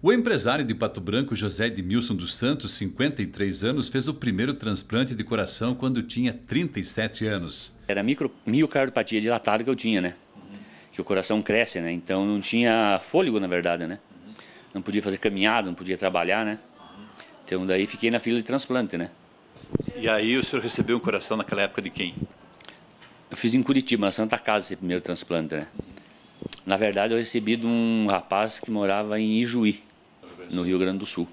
O empresário de Pato Branco José Edmilson dos Santos, 53 anos, fez o primeiro transplante de coração quando tinha 37 anos. Era micro, miocardiopatia dilatada que eu tinha, né? Uhum. Que o coração cresce, né? Então não tinha fôlego, na verdade, né? Uhum. Não podia fazer caminhada, não podia trabalhar, né? Uhum. Então daí fiquei na fila de transplante, né? E aí o senhor recebeu um coração naquela época de quem? Eu fiz em Curitiba, na Santa Casa, esse primeiro transplante, né? Na verdade, eu recebi de um rapaz que morava em Ijuí no Rio Grande do Sul.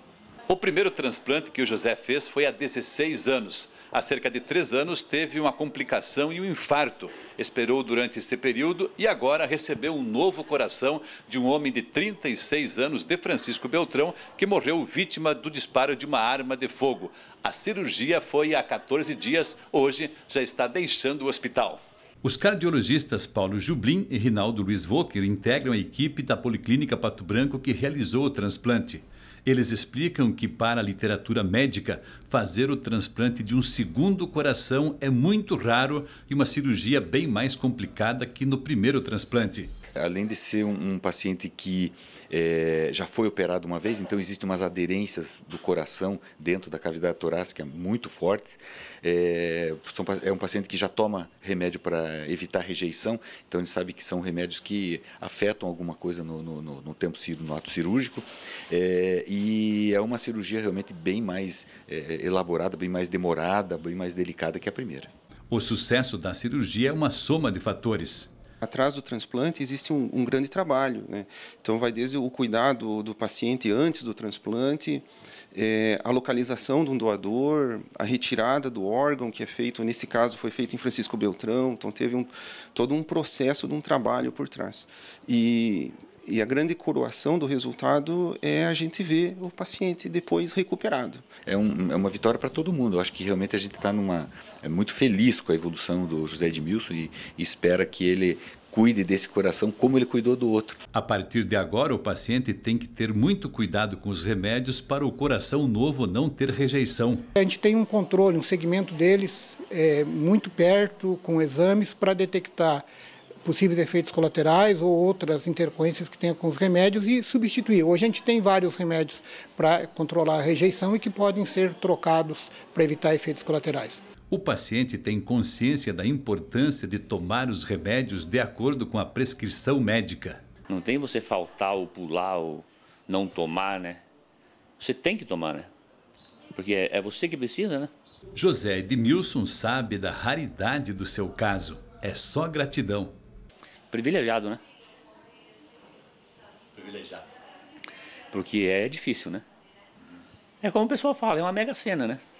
O primeiro transplante que o José fez foi há 16 anos. Há cerca de três anos teve uma complicação e um infarto. Esperou durante esse período e agora recebeu um novo coração de um homem de 36 anos, de Francisco Beltrão, que morreu vítima do disparo de uma arma de fogo. A cirurgia foi há 14 dias, hoje já está deixando o hospital. Os cardiologistas Paulo Jublin e Rinaldo Luiz Voker integram a equipe da Policlínica Pato Branco que realizou o transplante. Eles explicam que, para a literatura médica, fazer o transplante de um segundo coração é muito raro e uma cirurgia bem mais complicada que no primeiro transplante além de ser um, um paciente que é, já foi operado uma vez, então existem umas aderências do coração dentro da cavidade torácica muito fortes. É, é um paciente que já toma remédio para evitar rejeição, então ele sabe que são remédios que afetam alguma coisa no, no, no, no tempo no ato cirúrgico. É, e é uma cirurgia realmente bem mais é, é, elaborada, bem mais demorada, bem mais delicada que a primeira. O sucesso da cirurgia é uma soma de fatores. Atrás do transplante existe um, um grande trabalho. Né? Então, vai desde o cuidado do paciente antes do transplante, é, a localização de um doador, a retirada do órgão que é feito, nesse caso foi feito em Francisco Beltrão, então teve um, todo um processo de um trabalho por trás. E e a grande coroação do resultado é a gente ver o paciente depois recuperado. É, um, é uma vitória para todo mundo. Eu acho que realmente a gente está numa é muito feliz com a evolução do José Edmilson e, e espera que ele cuide desse coração como ele cuidou do outro. A partir de agora, o paciente tem que ter muito cuidado com os remédios para o coração novo não ter rejeição. A gente tem um controle, um segmento deles é, muito perto, com exames para detectar possíveis efeitos colaterais ou outras intercorrências que tenha com os remédios e substituir. Hoje a gente tem vários remédios para controlar a rejeição e que podem ser trocados para evitar efeitos colaterais. O paciente tem consciência da importância de tomar os remédios de acordo com a prescrição médica. Não tem você faltar ou pular ou não tomar, né? Você tem que tomar, né? Porque é, é você que precisa, né? José Edmilson sabe da raridade do seu caso. É só gratidão. Privilegiado, né? Privilegiado. Porque é difícil, né? É como o pessoal fala, é uma mega cena, né?